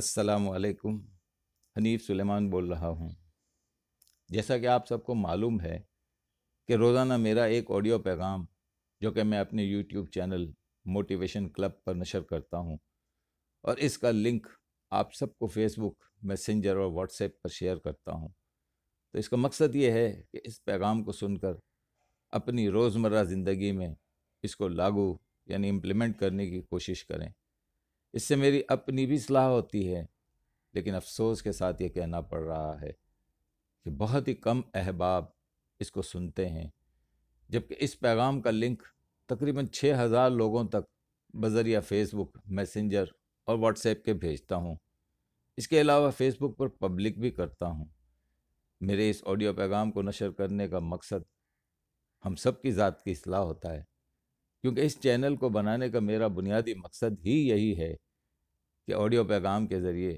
السلام علیکم حنیف سلیمان بول رہا ہوں جیسا کہ آپ سب کو معلوم ہے کہ روزانہ میرا ایک آڈیو پیغام جو کہ میں اپنے یوٹیوب چینل موٹیویشن کلب پر نشر کرتا ہوں اور اس کا لنک آپ سب کو فیس بک میسنجر اور واٹس ایپ پر شیئر کرتا ہوں تو اس کا مقصد یہ ہے کہ اس پیغام کو سن کر اپنی روزمرہ زندگی میں اس کو لاگو یعنی امپلیمنٹ کرنے کی کوشش کریں اس سے میری اپنی بھی صلاح ہوتی ہے لیکن افسوس کے ساتھ یہ کہنا پڑ رہا ہے کہ بہت ہی کم احباب اس کو سنتے ہیں جبکہ اس پیغام کا لنک تقریباً چھ ہزار لوگوں تک بذریعہ فیس بک میسنجر اور واٹس ایپ کے بھیجتا ہوں اس کے علاوہ فیس بک پر پبلک بھی کرتا ہوں میرے اس آڈیو پیغام کو نشر کرنے کا مقصد ہم سب کی ذات کی اصلاح ہوتا ہے کیونکہ اس چینل کو بنانے کا میرا بنیادی مقصد ہی یہی ہے کہ آڈیو پیغام کے ذریعے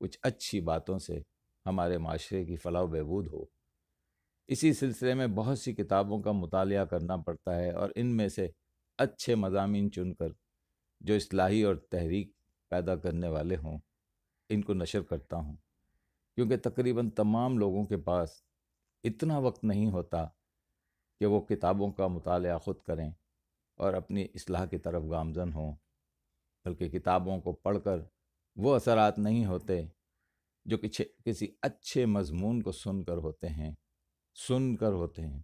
کچھ اچھی باتوں سے ہمارے معاشرے کی فلاح و بہبود ہو اسی سلسلے میں بہت سی کتابوں کا مطالعہ کرنا پڑتا ہے اور ان میں سے اچھے مضامین چن کر جو اصلاحی اور تحریک پیدا کرنے والے ہوں ان کو نشر کرتا ہوں کیونکہ تقریباً تمام لوگوں کے پاس اتنا وقت نہیں ہوتا کہ وہ کتابوں کا مطالعہ خود کریں اور اپنی اصلاح کی طرف گامزن ہوں بلکہ کتابوں کو پڑھ کر وہ اثرات نہیں ہوتے جو کچھ کسی اچھے مضمون کو سن کر ہوتے ہیں سن کر ہوتے ہیں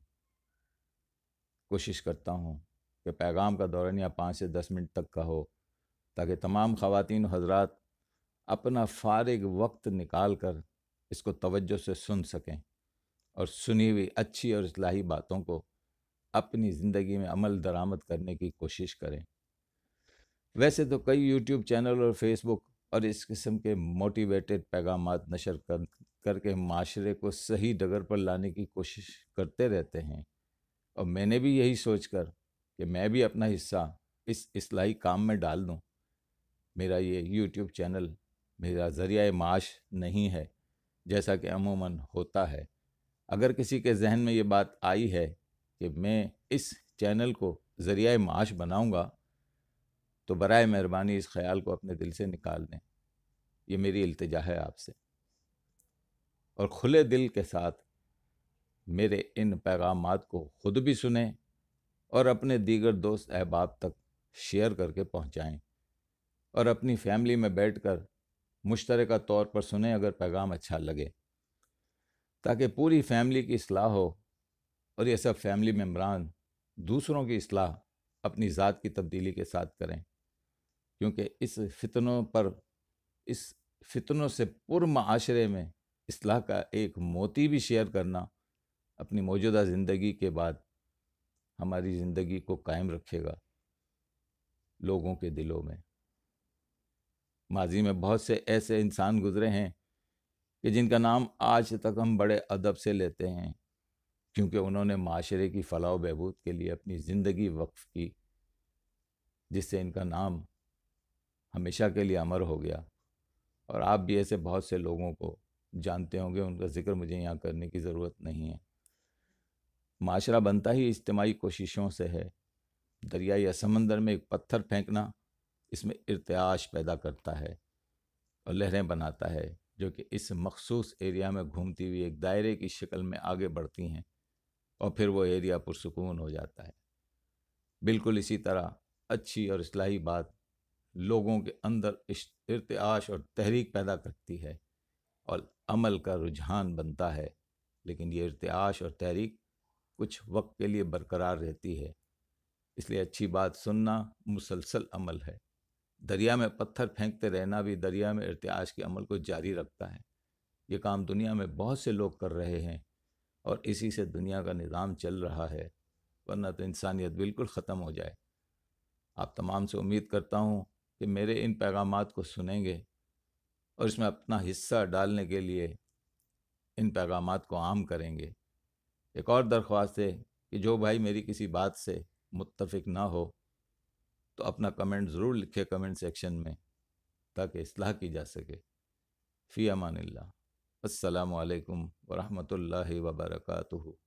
کوشش کرتا ہوں کہ پیغام کا دورانیہ یا پانچ سے دس منٹ تک کا ہو تاکہ تمام خواتین و حضرات اپنا فارغ وقت نکال کر اس کو توجہ سے سن سکیں اور سنی ہوئی اچھی اور اصلاحی باتوں کو اپنی زندگی میں عمل درآمد کرنے کی کوشش کریں ویسے تو کئی یوٹیوب چینل اور فیس بک اور اس قسم کے موٹیویٹڈ پیغامات نشر کر کر کے معاشرے کو صحیح ڈگر پر لانے کی کوشش کرتے رہتے ہیں اور میں نے بھی یہی سوچ کر کہ میں بھی اپنا حصہ اس اصلاحی کام میں ڈال دوں میرا یہ یوٹیوب چینل میرا ذریعہ معاش نہیں ہے جیسا کہ عموماً ہوتا ہے اگر کسی کے ذہن میں یہ بات آئی ہے کہ میں اس چینل کو ذریعہ معاش بناؤں گا تو برائے مہربانی اس خیال کو اپنے دل سے نکال دیں یہ میری التجا ہے آپ سے اور کھلے دل کے ساتھ میرے ان پیغامات کو خود بھی سنیں اور اپنے دیگر دوست احباب تک شیئر کر کے پہنچائیں اور اپنی فیملی میں بیٹھ کر مشترکہ طور پر سنیں اگر پیغام اچھا لگے تاکہ پوری فیملی کی اصلاح ہو اور یہ سب فیملی ممبران دوسروں کی اصلاح اپنی ذات کی تبدیلی کے ساتھ کریں کیونکہ اس فتنوں پر اس فتنوں سے پر معاشرے میں اصلاح کا ایک موتی بھی شیئر کرنا اپنی موجودہ زندگی کے بعد ہماری زندگی کو قائم رکھے گا لوگوں کے دلوں میں ماضی میں بہت سے ایسے انسان گزرے ہیں کہ جن کا نام آج تک ہم بڑے ادب سے لیتے ہیں کیونکہ انہوں نے معاشرے کی فلاح و بہبود کے لیے اپنی زندگی وقف کی جس سے ان کا نام ہمیشہ کے لیے امر ہو گیا اور آپ بھی ایسے بہت سے لوگوں کو جانتے ہوں گے ان کا ذکر مجھے یہاں کرنے کی ضرورت نہیں ہے معاشرہ بنتا ہی اجتماعی کوششوں سے ہے دریا یا سمندر میں ایک پتھر پھینکنا اس میں ارتعاش پیدا کرتا ہے اور لہریں بناتا ہے جو کہ اس مخصوص ایریا میں گھومتی ہوئی ایک دائرے کی شکل میں آگے بڑھتی ہیں اور پھر وہ ایریا پرسکون ہو جاتا ہے بالکل اسی طرح اچھی اور اصلاحی بات لوگوں کے اندر ارتعاش اور تحریک پیدا کرتی ہے اور عمل کا رجحان بنتا ہے لیکن یہ ارتعاش اور تحریک کچھ وقت کے لیے برقرار رہتی ہے اس لیے اچھی بات سننا مسلسل عمل ہے دریا میں پتھر پھینکتے رہنا بھی دریا میں ارتعاش کے عمل کو جاری رکھتا ہے یہ کام دنیا میں بہت سے لوگ کر رہے ہیں اور اسی سے دنیا کا نظام چل رہا ہے ورنہ تو انسانیت بالکل ختم ہو جائے آپ تمام سے امید کرتا ہوں کہ میرے ان پیغامات کو سنیں گے اور اس میں اپنا حصہ ڈالنے کے لیے ان پیغامات کو عام کریں گے ایک اور درخواست ہے کہ جو بھائی میری کسی بات سے متفق نہ ہو تو اپنا کمنٹ ضرور لکھے کمنٹ سیکشن میں تاکہ اصلاح کی جا سکے فی امان اللہ السلام علیکم ورحمۃ اللہ وبرکاتہ